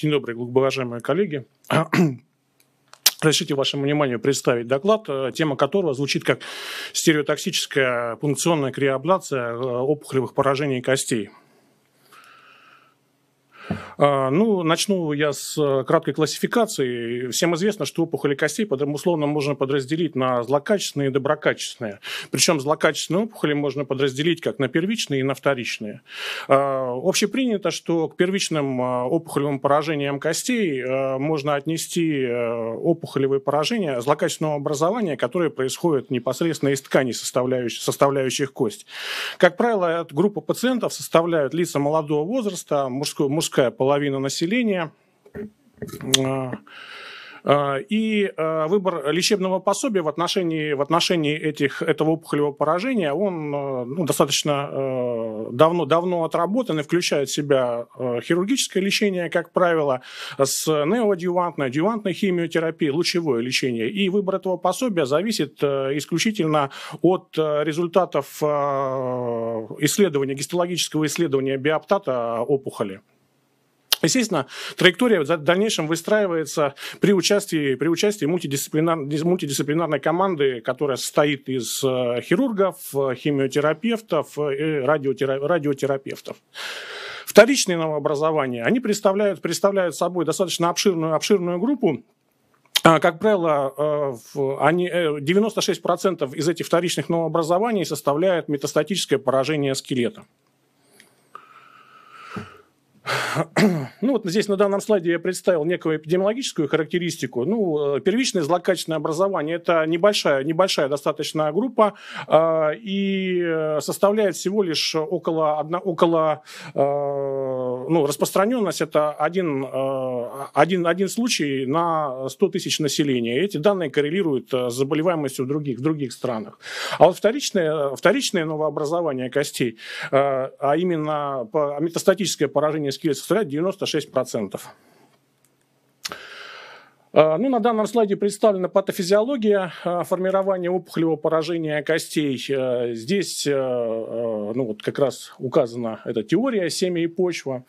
День добрый, глубоковажаемые коллеги. Разрешите вашему вниманию представить доклад, э, тема которого звучит как стереотоксическая пункционная криоблация э, опухолевых поражений костей. А, ну, начну я с э, краткой классификации. Всем известно, что опухоли костей под, условно можно подразделить на злокачественные и доброкачественные. Причем злокачественные опухоли можно подразделить как на первичные и на вторичные. А, общепринято, что к первичным а, опухолевым поражениям костей можно отнести э, опухолевые поражения злокачественного образования, которые происходят непосредственно из тканей, составляющих, составляющих кость. Как правило, группу пациентов составляют лица молодого возраста, мужской, мужская половина, половина населения. А, а, и а, выбор лечебного пособия в отношении, в отношении этих, этого опухолевого поражения, он ну, достаточно давно, давно отработан и включает в себя хирургическое лечение, как правило, с неоадъювантной, адъювантной химиотерапией, лучевое лечение. И выбор этого пособия зависит исключительно от результатов исследования, гистологического исследования биоптата опухоли. Естественно, траектория в дальнейшем выстраивается при участии, при участии мультидисциплинар, мультидисциплинарной команды, которая состоит из э, хирургов, э, химиотерапевтов э, и радиотерапевтов. Вторичные новообразования, они представляют, представляют собой достаточно обширную, обширную группу, а, как правило, 96% из этих вторичных новообразований составляет метастатическое поражение скелета. Ну вот здесь на данном слайде я представил некую эпидемиологическую характеристику. Ну, э, первичное злокачественное образование – это небольшая, небольшая достаточно группа э, и э, составляет всего лишь около, одна, около э, ну, распространенность – это один, э, один, один случай на 100 тысяч населения. Эти данные коррелируют э, с заболеваемостью в других, в других странах. А вот вторичное, вторичное новообразование костей, э, а именно метастатическое поражение скелета составляет 96%. Э, ну, на данном слайде представлена патофизиология э, формирования опухолевого поражения костей. Э, здесь ну, вот как раз указана эта теория «семя и почва».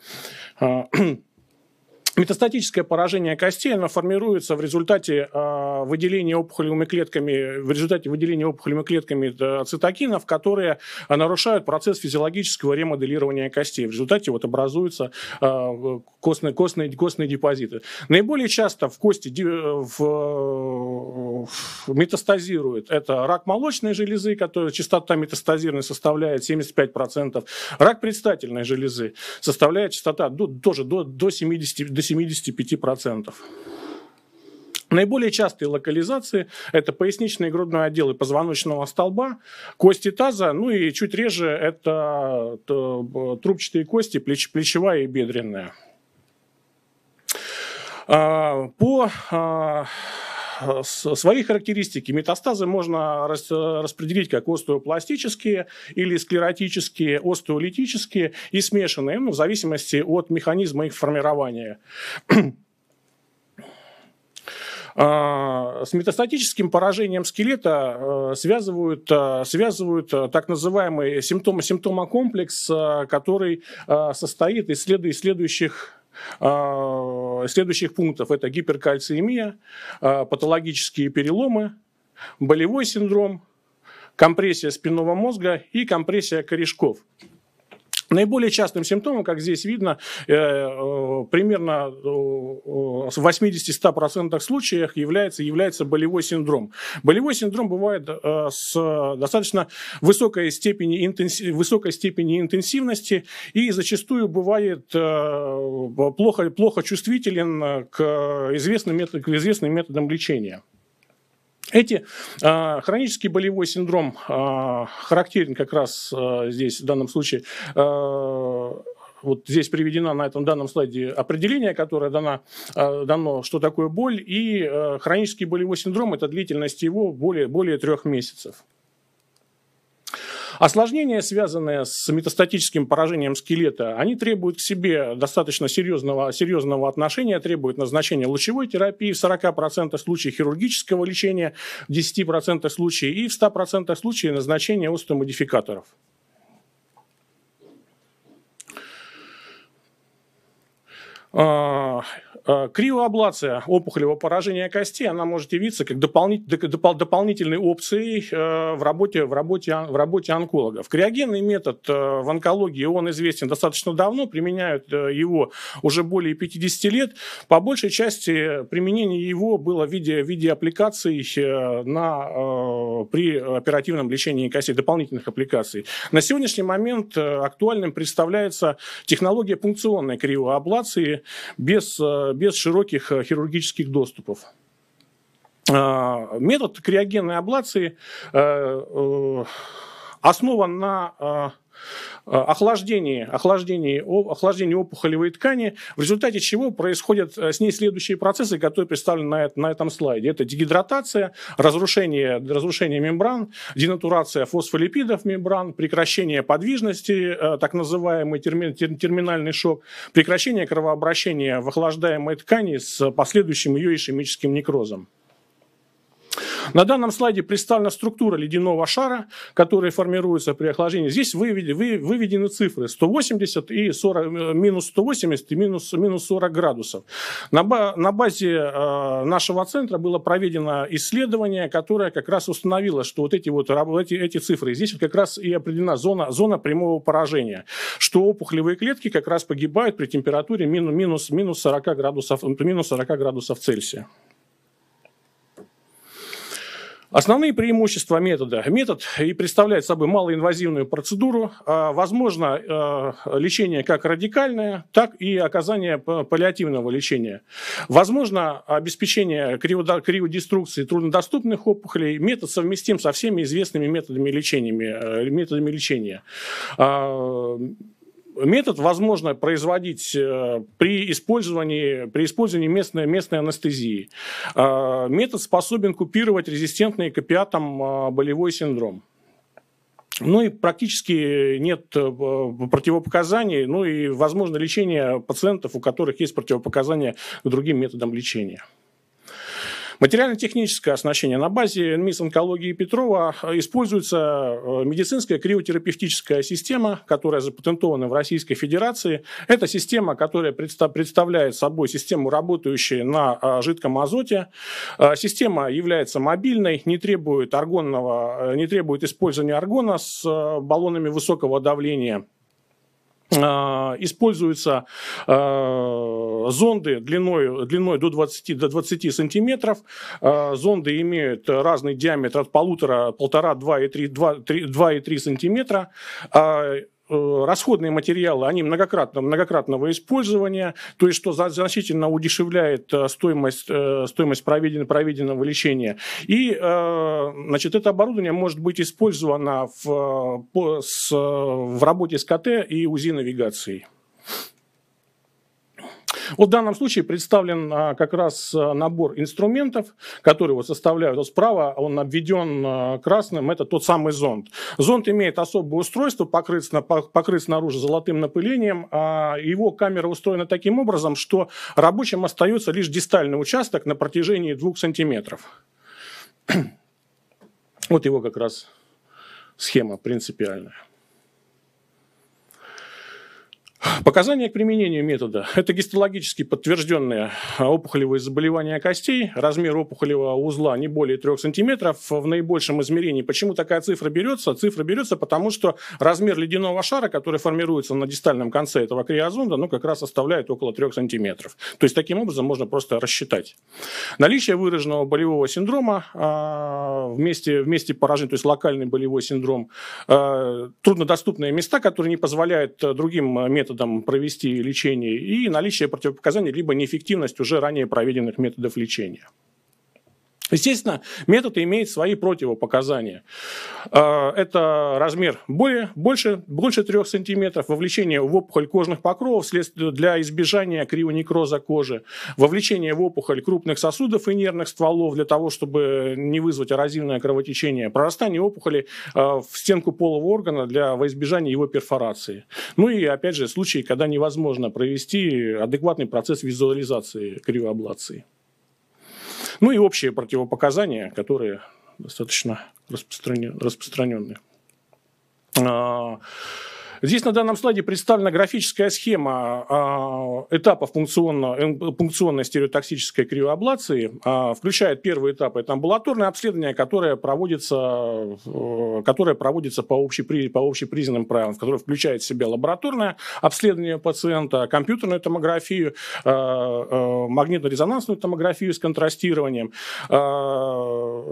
Метастатическое поражение костей, оно формируется в результате э, выделения опухолевыми клетками, в результате выделения опухолевыми клетками цитокинов, которые а, нарушают процесс физиологического ремоделирования костей. В результате вот образуются э, костные, костные, костные депозиты. Наиболее часто в кости в, в метастазирует это рак молочной железы, которая частота метастазирования составляет 75%, рак предстательной железы составляет частота до, тоже до, до 70%, до 75%. Наиболее частые локализации – это поясничный и грудной отделы позвоночного столба, кости таза, ну и чуть реже это трубчатые кости, плеч, плечевая и бедренная. А, по а, свои характеристики метастазы можно распределить как остеопластические или склеротические, остеолитические и смешанные, ну, в зависимости от механизма их формирования. А, с метастатическим поражением скелета э, связывают, э, связывают э, так называемый симптом, симптомокомплекс, который состоит из следующих а, следующих пунктов это гиперкальциемия, а, патологические переломы, болевой синдром, компрессия спинного мозга и компрессия корешков. Наиболее частным симптомом, как здесь видно, э, э, примерно э, в 80-100% случаях является, является болевой синдром. Болевой синдром бывает с достаточно высокой степени, интенсив, высокой степени интенсивности и зачастую бывает плохо, плохо чувствителен к известным, метод, к известным методам лечения. Эти а, хронический болевой синдром а, характерен как раз а, здесь, в данном случае, вот здесь приведено на этом данном слайде определение, которое дано, дано что такое боль, и хронический болевой синдром – это длительность его более, более трех месяцев. Осложнения, связанные с метастатическим поражением скелета, они требуют к себе достаточно серьезного, серьезного отношения, требуют назначения лучевой терапии в 40% случаев хирургического лечения, в 10% случаев и в 100% случаев назначения остеомодификаторов. А, а, криоаблация, опухолевого поражения кости, она может явиться как дополнит, допол, дополнительной опцией э, в работе, в, работе, в работе онкологов. Криогенный метод э, в онкологии, он известен достаточно давно, применяют э, его уже более 50 лет. По большей части применение его было в виде, в виде аппликаций на, при оперативном лечении костей, дополнительных аппликаций. На сегодняшний момент актуальным представляется технология пункционной криоаблации, без, э, без широких э, хирургических доступов. А, метод криогенной аблации э, основан на охлаждении, э, охлаждении, охлаждении опухолевой ткани, в результате чего происходят э, с ней следующие процессы, которые представлены на, на этом слайде. Это дегидратация, разрушение, разрушение мембран, денатурация фосфолипидов мембран, прекращение подвижности, э, так называемый терми, терминальный шок, прекращение кровообращения в охлаждаемой ткани с последующим ее ишемическим некрозом. На данном слайде представлена структура ледяного шара, который формируется при охлаждении. Здесь выведены, выведены цифры 180 и 40, э, минус 180 и минус, минус 40 градусов. На, на базе э, нашего центра было проведено исследование, которое как раз установило, что вот эти вот эти, эти цифры, здесь как раз и определена зона, зона прямого поражения, что опухолевые клетки как раз погибают при температуре минус, минус 40 градусов, минус 40 градусов Цельсия. Основные преимущества метода. Метод и представляет собой малоинвазивную процедуру. А, возможно а, лечение как радикальное, так и оказание паллиативного лечения. Возможно обеспечение криодеструкции труднодоступных опухолей. Метод совместим со всеми известными методами, лечениями, э, методами лечения. А, Метод возможно производить э, при использовании, при использовании местной, местной анестезии. Э, метод способен купировать резистентный к опиатам э, болевой синдром. Ну и практически нет противопоказаний, ну и возможно лечение пациентов, у которых есть противопоказания к другим методам лечения. Материально-техническое оснащение. На базе НМИС онкологии Петрова э, используется э, медицинская криотерапевтическая система, которая запатентована в Российской Федерации. Это система, которая представляет собой систему, работающую на э, жидком азоте. Система является мобильной, не требует, аргонного, не требует использования аргона с баллонами высокого давления. А, используются а, зонды длиной, длиной до 20, до 20 сантиметров. А, зонды имеют разный диаметр от полутора, полтора, два и три, два, три, два и три сантиметра. Э, расходные материалы, они многократно, многократного использования, то есть что значительно удешевляет э, стоимость, э, стоимость проведенного, проведенного лечения. И значит, это оборудование может быть использовано в, в работе с КТ и УЗИ-навигацией. Вот в данном случае представлен а, как раз а, набор инструментов, которые вот составляют. Вот справа он обведен а, красным, это тот самый зонд. Зонд имеет особое устройство, покрыт, покрыт снаружи золотым напылением. Его камера устроена таким образом, что рабочим остается лишь дистальный участок на протяжении двух сантиметров. Вот его как раз схема принципиальная. Показания к применению метода – это гистологически подтвержденные опухолевые заболевания костей, размер опухолевого узла не более 3 см в наибольшем измерении. Почему такая цифра берется? Цифра берется, потому что размер ледяного шара, который формируется на дистальном конце этого криозонда, ну, как раз составляет около 3 см. То есть, таким образом можно просто рассчитать. Наличие выраженного болевого синдрома а, вместе, вместе поражения, то есть локальный болевой синдром, а, труднодоступные места, которые не позволяют другим методам методом провести лечение и наличие противопоказаний либо неэффективность уже ранее проведенных методов лечения. Естественно, метод имеет свои противопоказания. А, это размер более, больше, больше 3 см, вовлечение в опухоль кожных покровов для избежания кривонекроза кожи, вовлечение в опухоль крупных сосудов и нервных стволов для того, чтобы не вызвать эрозивное кровотечение, прорастание опухоли а, в стенку полого органа для во избежания его перфорации. Ну и, опять же, случаи, когда невозможно провести адекватный процесс визуализации криоаблации. Ну и общие противопоказания, которые достаточно распространенные. Здесь на данном слайде представлена графическая схема а, этапа пункционной стереотоксической криоаблации. А, включает первый этап – это амбулаторное обследование, которое проводится, э, которое проводится по, общепри, по общепризнанным правилам, которое включает в себя лабораторное обследование пациента, компьютерную томографию, э, э, магнитно-резонансную томографию с контрастированием.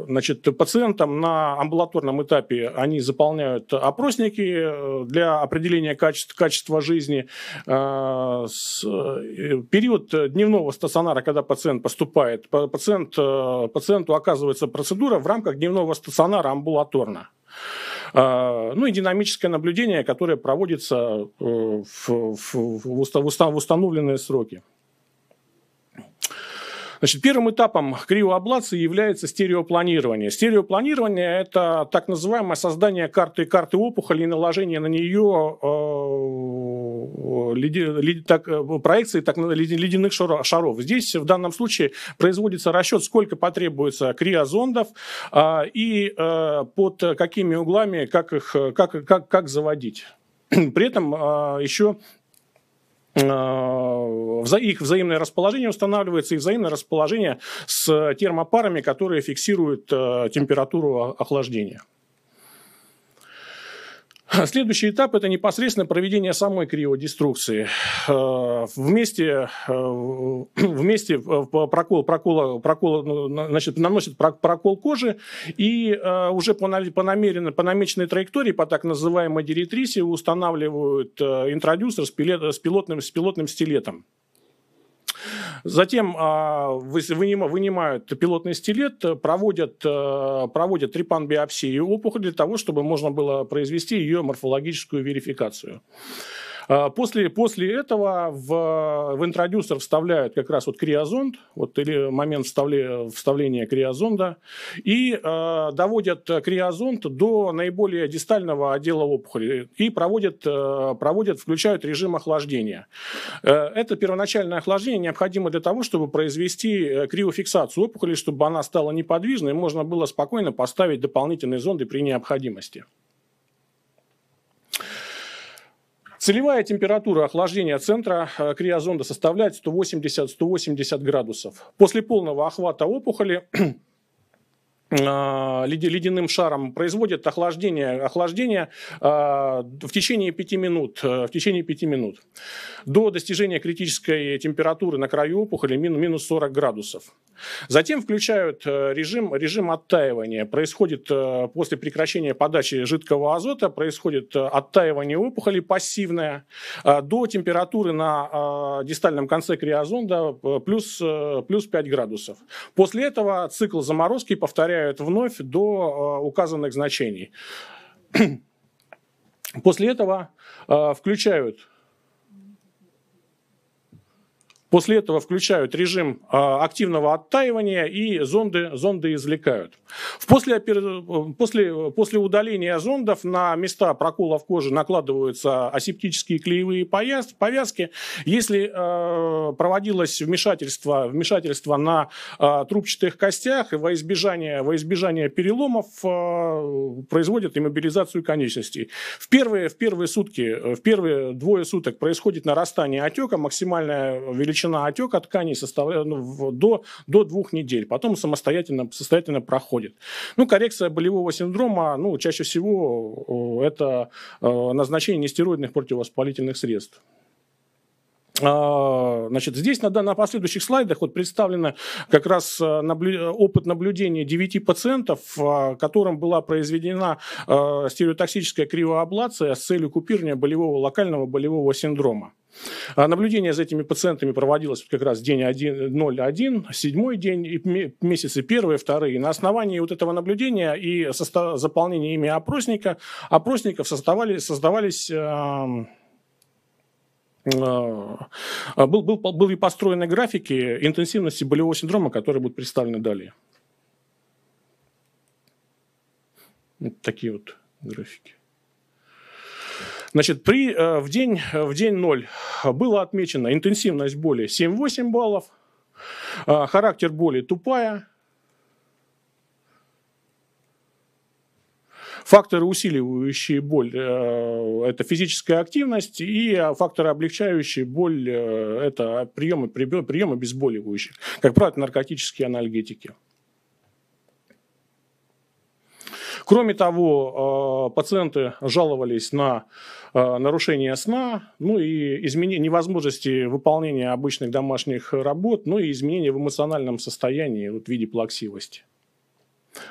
Значит, пациентам на амбулаторном этапе они заполняют опросники для определения определение качества, качества жизни, а, э, период дневного стационара, когда пациент поступает, пациент, э, пациенту оказывается процедура в рамках дневного стационара амбулаторно. А, ну и динамическое наблюдение, которое проводится э, в, в, в установленные сроки. Значит, первым этапом криооблации является стереопланирование. Стереопланирование – это так называемое создание карты карты опухоли и наложение на нее э, леди, леди, так, э, проекции так, леди, ледяных шаров. Здесь в данном случае производится расчет, сколько потребуется криозондов э, и э, под какими углами, как их э, как, как, как заводить. При этом э, еще Э, их взаимное расположение устанавливается, и взаимное расположение с термопарами, которые фиксируют э, температуру охлаждения. А следующий этап – это непосредственно проведение самой криодеструкции. Э, вместе, э, вместе э, прокол, прокол, прокол, ну, значит, наносит прокол кожи, и уже по, по, намеренно, по намеченной траектории, по так называемой директрисе, устанавливают интродюсер с, пилет, с, пилотным, с пилотным стилетом. Затем а, вынимают пилотный стилет, проводят, э, проводят трепан-биопсию опухоли для того, чтобы можно было произвести ее морфологическую верификацию. А, после, после этого в, в интродюсер вставляют как раз вот криозонд, вот или момент вставле, вставления криозонда, и э, доводят криозонд до наиболее дистального отдела опухоли и проводят, э, проводят включают режим охлаждения. Э, это первоначальное охлаждение необходимо для того, чтобы произвести э, криофиксацию опухоли, чтобы она стала неподвижной, и можно было спокойно поставить дополнительные зонды при необходимости. Целевая температура охлаждения центра э, криозонда составляет 180-180 градусов. После полного охвата опухоли э, ледяным шаром производит охлаждение, охлаждение э, в течение 5 минут. В течение 5 минут. До достижения критической температуры на краю опухоли минус 40 градусов. Затем включают э, режим, режим оттаивания. Происходит э, после прекращения подачи жидкого азота, происходит э, оттаивание опухоли пассивное до температуры на дистальном конце криозонда плюс, плюс 5 градусов. После этого цикл заморозки повторяют вновь до указанных значений. После этого включают После этого включают режим а, активного оттаивания и зонды, зонды извлекают. После, э, после, после удаления зондов на места проколов кожи накладываются асептические клеевые повязки. Если э, проводилось вмешательство, вмешательство на э, трубчатых костях и во избежание, во избежание переломов производят иммобилизацию конечностей. В первые, в первые сутки, в первые двое суток происходит нарастание отека, максимальная величина величина отека тканей составляет э, ну, до, до двух недель, потом самостоятельно, самостоятельно проходит. Ну, коррекция болевого синдрома, ну, чаще всего это э, назначение нестероидных противовоспалительных средств. А, значит, здесь на, на последующих слайдах вот представлено как раз э, наблю... опыт наблюдения 9 пациентов, а, которым была произведена стереотоксическая кривооблация с целью купирования болевого, локального болевого синдрома. А наблюдение за этими пациентами проводилось как раз день 1, 01, седьмой день, месяцы первые, вторые. На основании вот этого наблюдения и состав, заполнения ими опросника, опросников создавали, создавались э, э, был, был, были построены графики интенсивности болевого синдрома, которые будут представлены далее. Вот такие вот графики. Значит, при, э, в, день, э, в день 0 э, было отмечено интенсивность боли 7-8 баллов, характер боли тупая, Факторы, усиливающие боль, это физическая активность, и факторы, облегчающие боль, это приемы, приемы обезболивающих, как правило, наркотические анальгетики. Кроме того, а, пациенты жаловались на а, нарушение сна, ну и изменение невозможности выполнения обычных домашних работ, ну и изменения в эмоциональном состоянии вот, в виде плаксивости.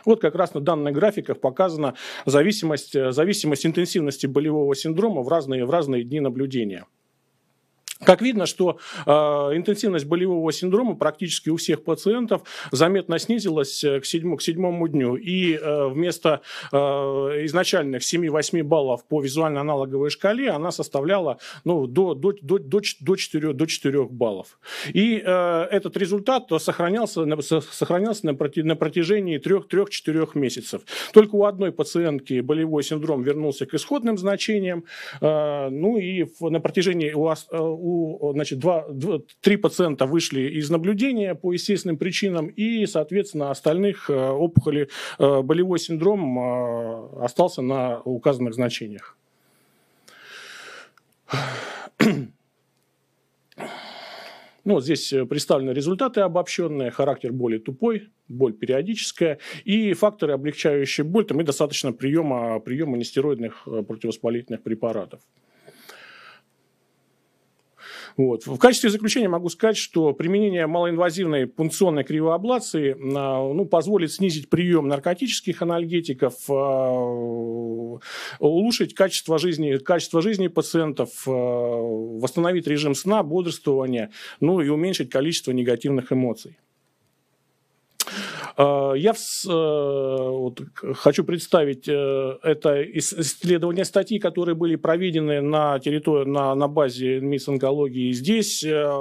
Вот как раз на данных графиках показана зависимость, зависимость интенсивности болевого синдрома в разные, в разные дни наблюдения. Как видно, что э, интенсивность болевого синдрома практически у всех пациентов заметно снизилась э, к, седьму, к седьмому дню. И э, вместо э, изначальных 7-8 баллов по визуально-аналоговой шкале она составляла ну, до, до, до, до, до, 4, до 4 баллов. И э, этот результат сохранялся, сохранялся на, проти, на протяжении 3-4 месяцев. Только у одной пациентки болевой синдром вернулся к исходным значениям. Э, ну и на протяжении у, у у, значит, два три пациента вышли из наблюдения по естественным причинам, и, соответственно, остальных э, опухоли, э, болевой синдром э, остался на указанных значениях. Ну, здесь представлены результаты обобщенные, характер боли тупой, боль периодическая и факторы, облегчающие боль, там и достаточно приема, приема нестероидных противовоспалительных препаратов. Вот. В качестве заключения могу сказать, что применение малоинвазивной пункционной кривооблации а, ну, позволит снизить прием наркотических анальгетиков, а, улучшить качество жизни, качество жизни пациентов, а, восстановить режим сна, бодрствования, ну и уменьшить количество негативных эмоций. А, я э, хочу представить э, это исследование статьи, которые были проведены на территории, на, на базе МИС-онкологии. Здесь, э,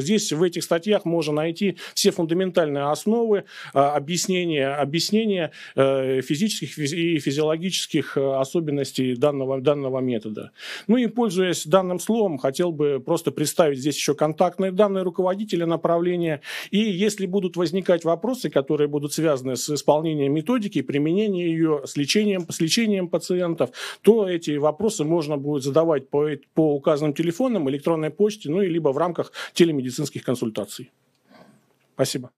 здесь в этих статьях можно найти все фундаментальные основы а, объяснения, объяснения физических и физиологических особенностей данного, данного метода. Ну и, пользуясь данным словом, хотел бы просто представить здесь еще контактные данные руководителя направления. И если будут возникать вопросы, которые которые будут связаны с исполнением методики, применением ее, с лечением, с лечением пациентов, то эти вопросы можно будет задавать по, по указанным телефонам, электронной почте, ну и либо в рамках телемедицинских консультаций. Спасибо.